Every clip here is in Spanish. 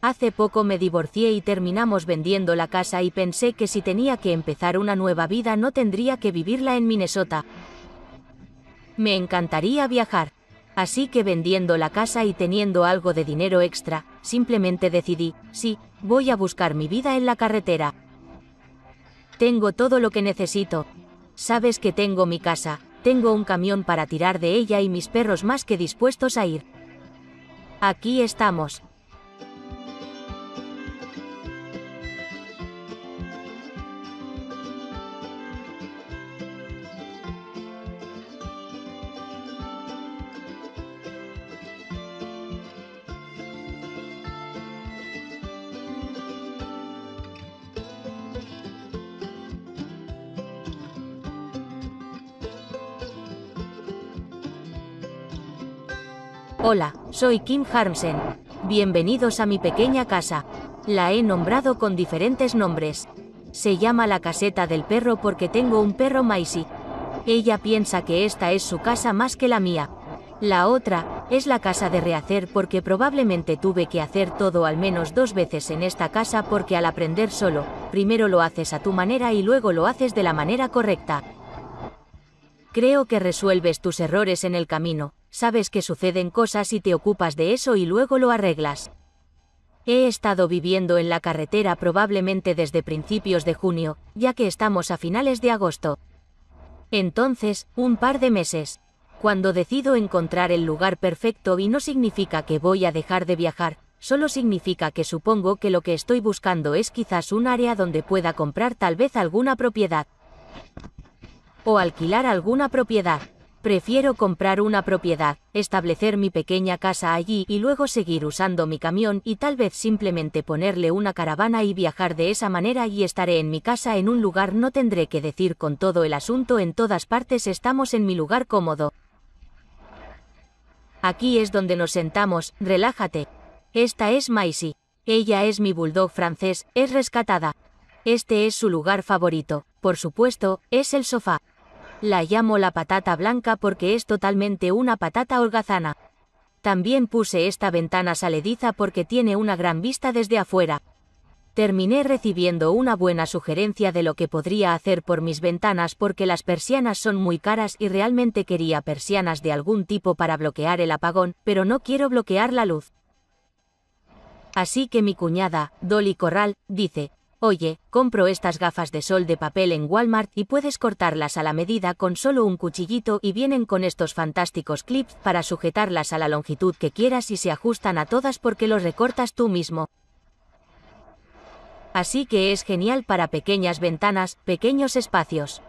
Hace poco me divorcié y terminamos vendiendo la casa y pensé que si tenía que empezar una nueva vida no tendría que vivirla en Minnesota. Me encantaría viajar. Así que vendiendo la casa y teniendo algo de dinero extra, simplemente decidí, sí, voy a buscar mi vida en la carretera. Tengo todo lo que necesito. Sabes que tengo mi casa, tengo un camión para tirar de ella y mis perros más que dispuestos a ir. Aquí estamos. Hola, soy Kim Harmsen. Bienvenidos a mi pequeña casa. La he nombrado con diferentes nombres. Se llama la caseta del perro porque tengo un perro Maisy. Ella piensa que esta es su casa más que la mía. La otra, es la casa de rehacer porque probablemente tuve que hacer todo al menos dos veces en esta casa porque al aprender solo, primero lo haces a tu manera y luego lo haces de la manera correcta. Creo que resuelves tus errores en el camino, sabes que suceden cosas y te ocupas de eso y luego lo arreglas. He estado viviendo en la carretera probablemente desde principios de junio, ya que estamos a finales de agosto. Entonces, un par de meses. Cuando decido encontrar el lugar perfecto y no significa que voy a dejar de viajar, solo significa que supongo que lo que estoy buscando es quizás un área donde pueda comprar tal vez alguna propiedad. O alquilar alguna propiedad. Prefiero comprar una propiedad, establecer mi pequeña casa allí y luego seguir usando mi camión y tal vez simplemente ponerle una caravana y viajar de esa manera y estaré en mi casa en un lugar no tendré que decir con todo el asunto en todas partes estamos en mi lugar cómodo. Aquí es donde nos sentamos, relájate. Esta es Maisie. Ella es mi bulldog francés, es rescatada. Este es su lugar favorito, por supuesto, es el sofá. La llamo la patata blanca porque es totalmente una patata holgazana. También puse esta ventana salediza porque tiene una gran vista desde afuera. Terminé recibiendo una buena sugerencia de lo que podría hacer por mis ventanas porque las persianas son muy caras y realmente quería persianas de algún tipo para bloquear el apagón, pero no quiero bloquear la luz. Así que mi cuñada, Dolly Corral, dice, Oye, compro estas gafas de sol de papel en Walmart y puedes cortarlas a la medida con solo un cuchillito y vienen con estos fantásticos clips para sujetarlas a la longitud que quieras y se ajustan a todas porque los recortas tú mismo. Así que es genial para pequeñas ventanas, pequeños espacios.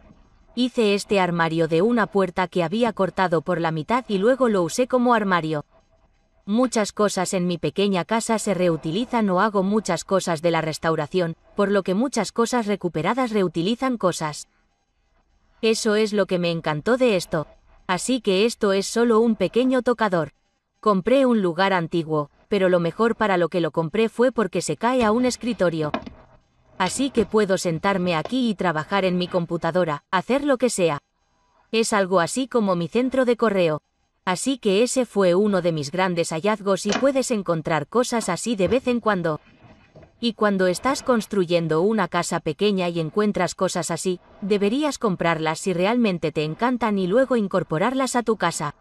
Hice este armario de una puerta que había cortado por la mitad y luego lo usé como armario muchas cosas en mi pequeña casa se reutilizan o hago muchas cosas de la restauración, por lo que muchas cosas recuperadas reutilizan cosas. Eso es lo que me encantó de esto. Así que esto es solo un pequeño tocador. Compré un lugar antiguo, pero lo mejor para lo que lo compré fue porque se cae a un escritorio. Así que puedo sentarme aquí y trabajar en mi computadora, hacer lo que sea. Es algo así como mi centro de correo. Así que ese fue uno de mis grandes hallazgos y puedes encontrar cosas así de vez en cuando. Y cuando estás construyendo una casa pequeña y encuentras cosas así, deberías comprarlas si realmente te encantan y luego incorporarlas a tu casa.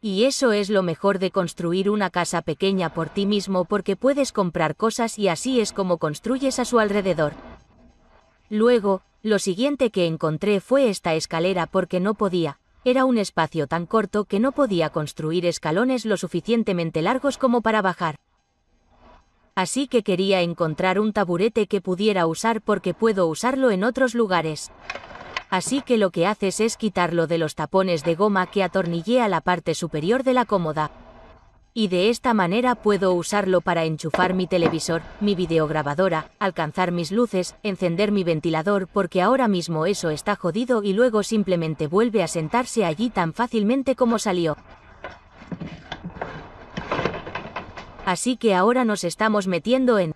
Y eso es lo mejor de construir una casa pequeña por ti mismo porque puedes comprar cosas y así es como construyes a su alrededor. Luego, lo siguiente que encontré fue esta escalera porque no podía, era un espacio tan corto que no podía construir escalones lo suficientemente largos como para bajar. Así que quería encontrar un taburete que pudiera usar porque puedo usarlo en otros lugares. Así que lo que haces es quitarlo de los tapones de goma que atornillé a la parte superior de la cómoda y de esta manera puedo usarlo para enchufar mi televisor, mi videograbadora, alcanzar mis luces, encender mi ventilador porque ahora mismo eso está jodido y luego simplemente vuelve a sentarse allí tan fácilmente como salió. Así que ahora nos estamos metiendo en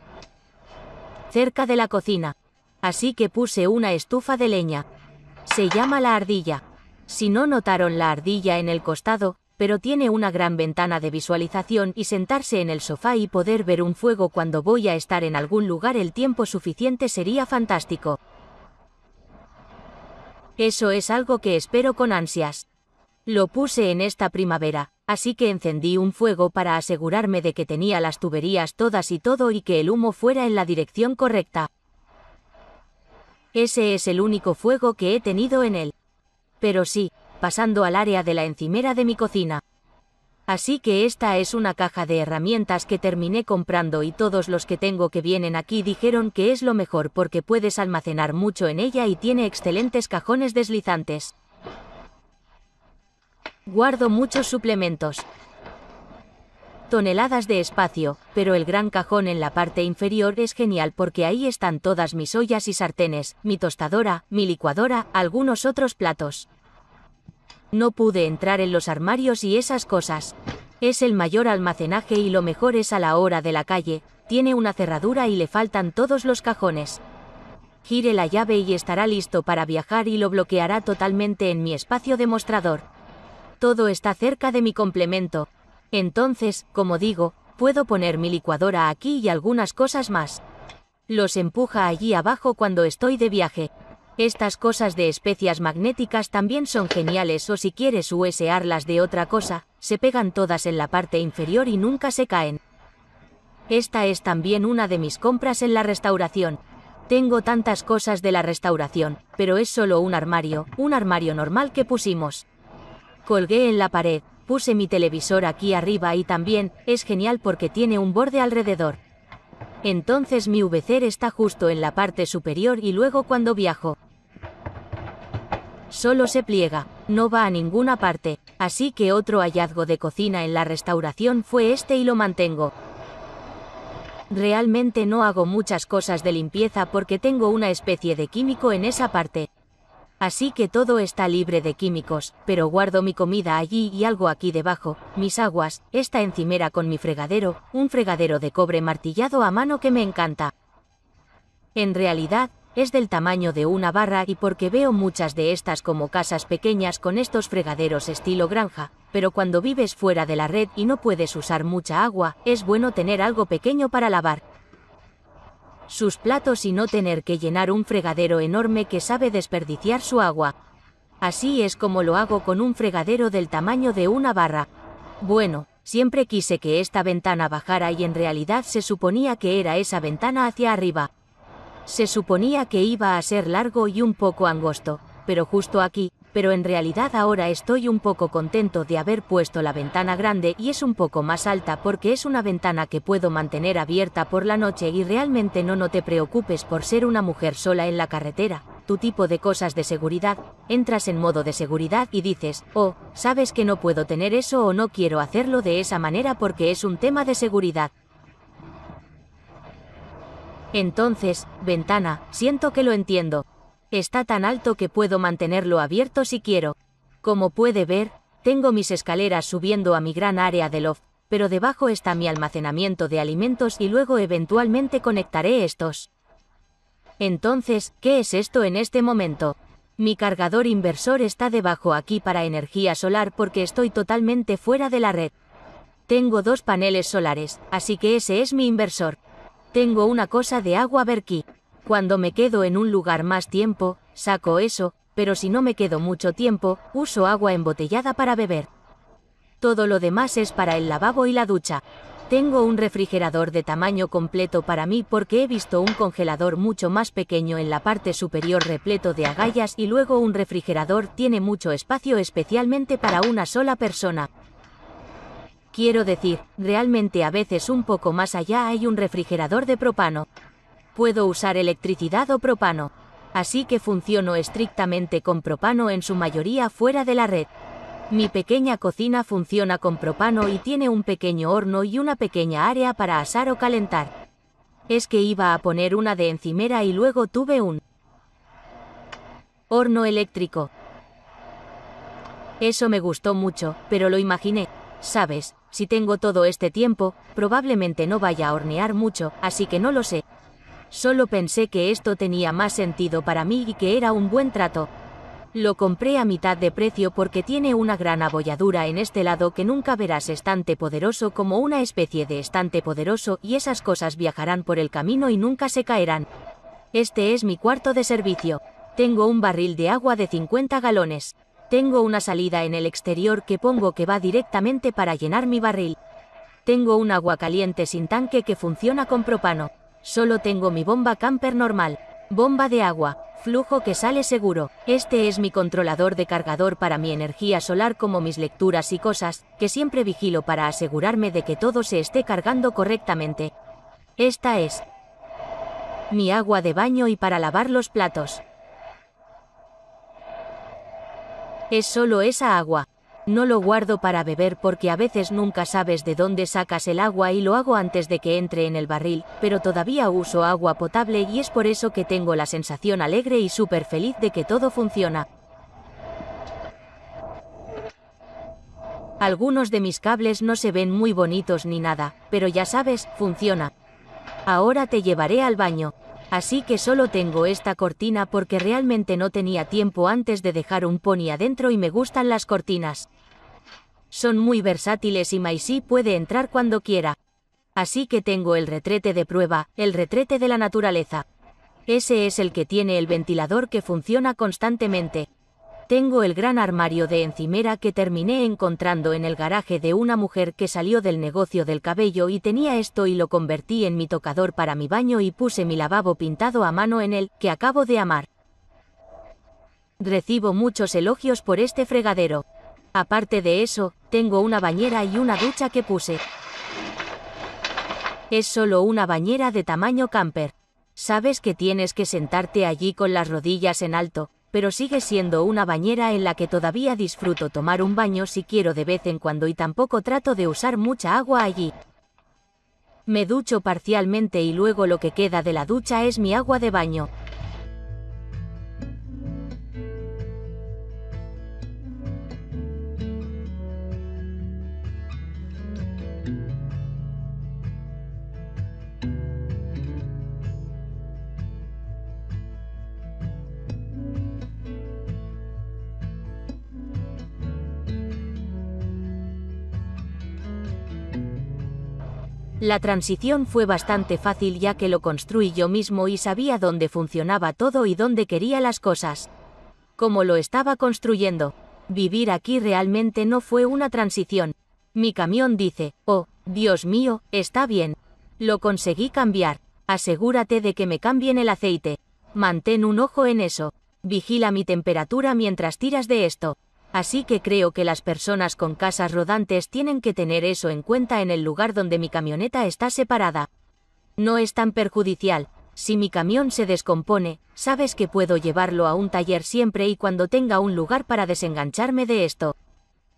cerca de la cocina. Así que puse una estufa de leña. Se llama la ardilla. Si no notaron la ardilla en el costado, pero tiene una gran ventana de visualización y sentarse en el sofá y poder ver un fuego cuando voy a estar en algún lugar el tiempo suficiente sería fantástico. Eso es algo que espero con ansias. Lo puse en esta primavera, así que encendí un fuego para asegurarme de que tenía las tuberías todas y todo y que el humo fuera en la dirección correcta. Ese es el único fuego que he tenido en él. Pero sí, pasando al área de la encimera de mi cocina. Así que esta es una caja de herramientas que terminé comprando y todos los que tengo que vienen aquí dijeron que es lo mejor porque puedes almacenar mucho en ella y tiene excelentes cajones deslizantes. Guardo muchos suplementos. Toneladas de espacio, pero el gran cajón en la parte inferior es genial porque ahí están todas mis ollas y sartenes, mi tostadora, mi licuadora, algunos otros platos. No pude entrar en los armarios y esas cosas. Es el mayor almacenaje y lo mejor es a la hora de la calle, tiene una cerradura y le faltan todos los cajones. Gire la llave y estará listo para viajar y lo bloqueará totalmente en mi espacio de mostrador. Todo está cerca de mi complemento. Entonces, como digo, puedo poner mi licuadora aquí y algunas cosas más. Los empuja allí abajo cuando estoy de viaje. Estas cosas de especias magnéticas también son geniales o si quieres usearlas de otra cosa, se pegan todas en la parte inferior y nunca se caen. Esta es también una de mis compras en la restauración. Tengo tantas cosas de la restauración, pero es solo un armario, un armario normal que pusimos. Colgué en la pared, puse mi televisor aquí arriba y también, es genial porque tiene un borde alrededor. Entonces mi VCR está justo en la parte superior y luego cuando viajo, Solo se pliega, no va a ninguna parte, así que otro hallazgo de cocina en la restauración fue este y lo mantengo. Realmente no hago muchas cosas de limpieza porque tengo una especie de químico en esa parte. Así que todo está libre de químicos, pero guardo mi comida allí y algo aquí debajo, mis aguas, esta encimera con mi fregadero, un fregadero de cobre martillado a mano que me encanta. En realidad, es del tamaño de una barra y porque veo muchas de estas como casas pequeñas con estos fregaderos estilo granja, pero cuando vives fuera de la red y no puedes usar mucha agua, es bueno tener algo pequeño para lavar sus platos y no tener que llenar un fregadero enorme que sabe desperdiciar su agua. Así es como lo hago con un fregadero del tamaño de una barra. Bueno, siempre quise que esta ventana bajara y en realidad se suponía que era esa ventana hacia arriba. Se suponía que iba a ser largo y un poco angosto, pero justo aquí, pero en realidad ahora estoy un poco contento de haber puesto la ventana grande y es un poco más alta porque es una ventana que puedo mantener abierta por la noche y realmente no no te preocupes por ser una mujer sola en la carretera, tu tipo de cosas de seguridad, entras en modo de seguridad y dices, oh, sabes que no puedo tener eso o no quiero hacerlo de esa manera porque es un tema de seguridad, entonces, ventana, siento que lo entiendo. Está tan alto que puedo mantenerlo abierto si quiero. Como puede ver, tengo mis escaleras subiendo a mi gran área de loft, pero debajo está mi almacenamiento de alimentos y luego eventualmente conectaré estos. Entonces, ¿qué es esto en este momento? Mi cargador inversor está debajo aquí para energía solar porque estoy totalmente fuera de la red. Tengo dos paneles solares, así que ese es mi inversor. Tengo una cosa de agua berquí. Cuando me quedo en un lugar más tiempo, saco eso, pero si no me quedo mucho tiempo, uso agua embotellada para beber. Todo lo demás es para el lavabo y la ducha. Tengo un refrigerador de tamaño completo para mí porque he visto un congelador mucho más pequeño en la parte superior repleto de agallas y luego un refrigerador tiene mucho espacio especialmente para una sola persona. Quiero decir, realmente a veces un poco más allá hay un refrigerador de propano. Puedo usar electricidad o propano. Así que funciono estrictamente con propano en su mayoría fuera de la red. Mi pequeña cocina funciona con propano y tiene un pequeño horno y una pequeña área para asar o calentar. Es que iba a poner una de encimera y luego tuve un horno eléctrico. Eso me gustó mucho, pero lo imaginé, ¿sabes? Si tengo todo este tiempo, probablemente no vaya a hornear mucho, así que no lo sé. Solo pensé que esto tenía más sentido para mí y que era un buen trato. Lo compré a mitad de precio porque tiene una gran abolladura en este lado que nunca verás estante poderoso como una especie de estante poderoso y esas cosas viajarán por el camino y nunca se caerán. Este es mi cuarto de servicio. Tengo un barril de agua de 50 galones. Tengo una salida en el exterior que pongo que va directamente para llenar mi barril. Tengo un agua caliente sin tanque que funciona con propano. Solo tengo mi bomba camper normal. Bomba de agua, flujo que sale seguro. Este es mi controlador de cargador para mi energía solar como mis lecturas y cosas, que siempre vigilo para asegurarme de que todo se esté cargando correctamente. Esta es mi agua de baño y para lavar los platos. Es solo esa agua. No lo guardo para beber porque a veces nunca sabes de dónde sacas el agua y lo hago antes de que entre en el barril, pero todavía uso agua potable y es por eso que tengo la sensación alegre y súper feliz de que todo funciona. Algunos de mis cables no se ven muy bonitos ni nada, pero ya sabes, funciona. Ahora te llevaré al baño. Así que solo tengo esta cortina porque realmente no tenía tiempo antes de dejar un pony adentro y me gustan las cortinas. Son muy versátiles y Maisy puede entrar cuando quiera. Así que tengo el retrete de prueba, el retrete de la naturaleza. Ese es el que tiene el ventilador que funciona constantemente. Tengo el gran armario de encimera que terminé encontrando en el garaje de una mujer que salió del negocio del cabello y tenía esto y lo convertí en mi tocador para mi baño y puse mi lavabo pintado a mano en él, que acabo de amar. Recibo muchos elogios por este fregadero. Aparte de eso, tengo una bañera y una ducha que puse. Es solo una bañera de tamaño camper. Sabes que tienes que sentarte allí con las rodillas en alto, pero sigue siendo una bañera en la que todavía disfruto tomar un baño si quiero de vez en cuando y tampoco trato de usar mucha agua allí. Me ducho parcialmente y luego lo que queda de la ducha es mi agua de baño. La transición fue bastante fácil ya que lo construí yo mismo y sabía dónde funcionaba todo y dónde quería las cosas. Como lo estaba construyendo. Vivir aquí realmente no fue una transición. Mi camión dice, oh, Dios mío, está bien. Lo conseguí cambiar. Asegúrate de que me cambien el aceite. Mantén un ojo en eso. Vigila mi temperatura mientras tiras de esto. Así que creo que las personas con casas rodantes tienen que tener eso en cuenta en el lugar donde mi camioneta está separada. No es tan perjudicial, si mi camión se descompone, sabes que puedo llevarlo a un taller siempre y cuando tenga un lugar para desengancharme de esto.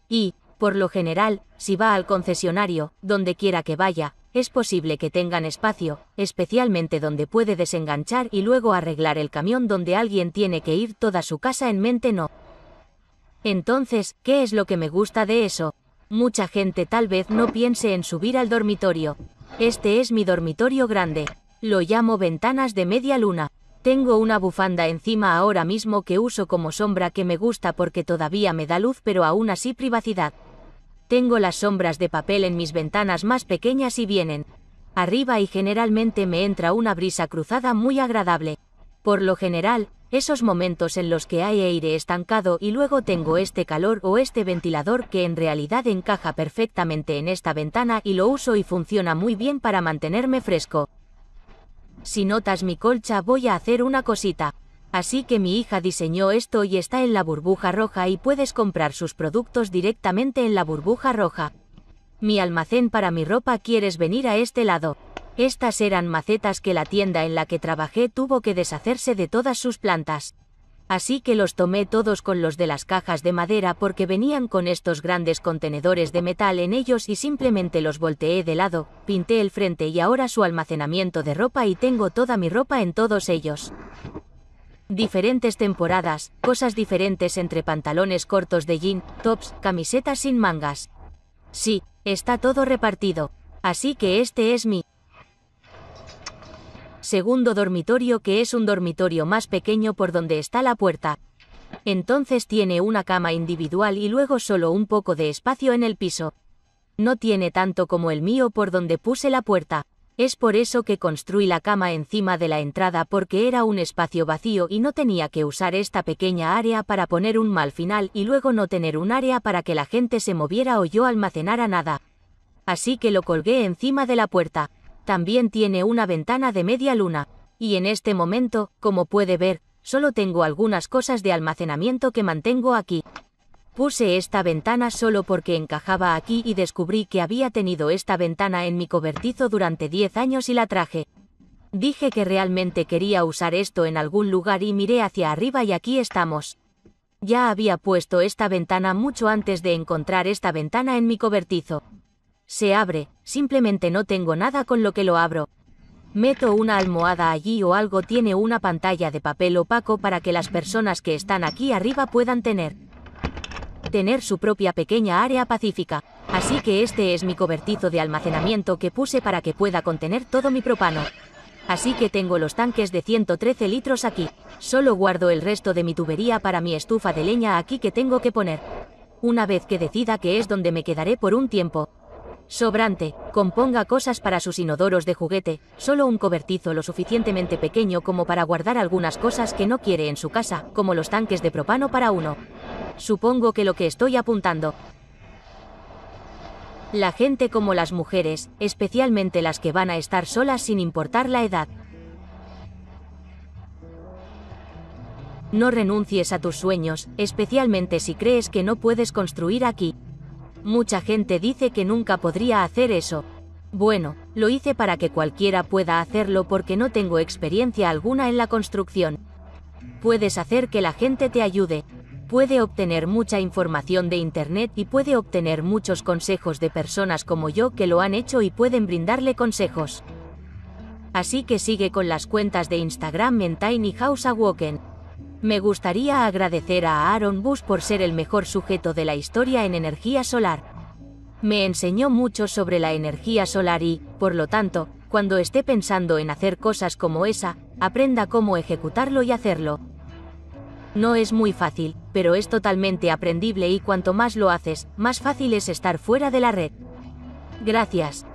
Y, por lo general, si va al concesionario, donde quiera que vaya, es posible que tengan espacio, especialmente donde puede desenganchar y luego arreglar el camión donde alguien tiene que ir toda su casa en mente no. Entonces, ¿qué es lo que me gusta de eso? Mucha gente tal vez no piense en subir al dormitorio. Este es mi dormitorio grande. Lo llamo ventanas de media luna. Tengo una bufanda encima ahora mismo que uso como sombra que me gusta porque todavía me da luz pero aún así privacidad. Tengo las sombras de papel en mis ventanas más pequeñas y vienen arriba y generalmente me entra una brisa cruzada muy agradable. Por lo general, esos momentos en los que hay aire estancado y luego tengo este calor o este ventilador que en realidad encaja perfectamente en esta ventana y lo uso y funciona muy bien para mantenerme fresco. Si notas mi colcha voy a hacer una cosita. Así que mi hija diseñó esto y está en la burbuja roja y puedes comprar sus productos directamente en la burbuja roja. Mi almacén para mi ropa quieres venir a este lado. Estas eran macetas que la tienda en la que trabajé tuvo que deshacerse de todas sus plantas. Así que los tomé todos con los de las cajas de madera porque venían con estos grandes contenedores de metal en ellos y simplemente los volteé de lado, pinté el frente y ahora su almacenamiento de ropa y tengo toda mi ropa en todos ellos. Diferentes temporadas, cosas diferentes entre pantalones cortos de jean, tops, camisetas sin mangas. Sí, está todo repartido. Así que este es mi segundo dormitorio que es un dormitorio más pequeño por donde está la puerta. Entonces tiene una cama individual y luego solo un poco de espacio en el piso. No tiene tanto como el mío por donde puse la puerta. Es por eso que construí la cama encima de la entrada porque era un espacio vacío y no tenía que usar esta pequeña área para poner un mal final y luego no tener un área para que la gente se moviera o yo almacenara nada. Así que lo colgué encima de la puerta también tiene una ventana de media luna. Y en este momento, como puede ver, solo tengo algunas cosas de almacenamiento que mantengo aquí. Puse esta ventana solo porque encajaba aquí y descubrí que había tenido esta ventana en mi cobertizo durante 10 años y la traje. Dije que realmente quería usar esto en algún lugar y miré hacia arriba y aquí estamos. Ya había puesto esta ventana mucho antes de encontrar esta ventana en mi cobertizo. Se abre, simplemente no tengo nada con lo que lo abro. Meto una almohada allí o algo tiene una pantalla de papel opaco para que las personas que están aquí arriba puedan tener. Tener su propia pequeña área pacífica. Así que este es mi cobertizo de almacenamiento que puse para que pueda contener todo mi propano. Así que tengo los tanques de 113 litros aquí. Solo guardo el resto de mi tubería para mi estufa de leña aquí que tengo que poner. Una vez que decida que es donde me quedaré por un tiempo, sobrante, componga cosas para sus inodoros de juguete, solo un cobertizo lo suficientemente pequeño como para guardar algunas cosas que no quiere en su casa, como los tanques de propano para uno. Supongo que lo que estoy apuntando. La gente como las mujeres, especialmente las que van a estar solas sin importar la edad. No renuncies a tus sueños, especialmente si crees que no puedes construir aquí. Mucha gente dice que nunca podría hacer eso. Bueno, lo hice para que cualquiera pueda hacerlo porque no tengo experiencia alguna en la construcción. Puedes hacer que la gente te ayude. Puede obtener mucha información de Internet y puede obtener muchos consejos de personas como yo que lo han hecho y pueden brindarle consejos. Así que sigue con las cuentas de Instagram en Tiny House Awoken. Me gustaría agradecer a Aaron Bush por ser el mejor sujeto de la historia en energía solar. Me enseñó mucho sobre la energía solar y, por lo tanto, cuando esté pensando en hacer cosas como esa, aprenda cómo ejecutarlo y hacerlo. No es muy fácil, pero es totalmente aprendible y cuanto más lo haces, más fácil es estar fuera de la red. Gracias.